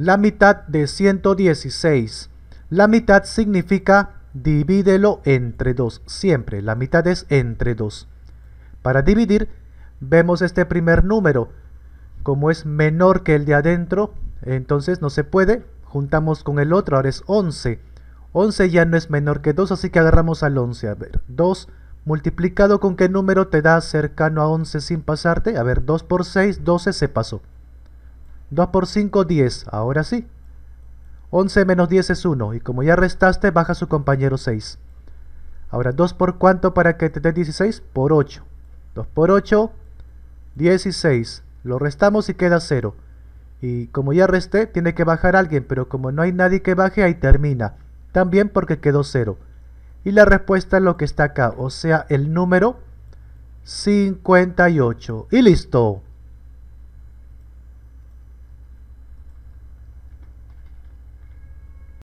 la mitad de 116. La mitad significa divídelo entre 2, siempre, la mitad es entre 2. Para dividir, vemos este primer número, como es menor que el de adentro, entonces no se puede, juntamos con el otro, ahora es 11. 11 ya no es menor que 2, así que agarramos al 11, a ver, 2 multiplicado con qué número te da cercano a 11 sin pasarte, a ver, 2 por 6, 12 se pasó. 2 por 5, 10. Ahora sí. 11 menos 10 es 1. Y como ya restaste, baja su compañero 6. Ahora, ¿2 por cuánto para que te dé 16? Por 8. 2 por 8, 16. Lo restamos y queda 0. Y como ya resté, tiene que bajar alguien, pero como no hay nadie que baje, ahí termina. También porque quedó 0. Y la respuesta es lo que está acá, o sea, el número 58. Y listo.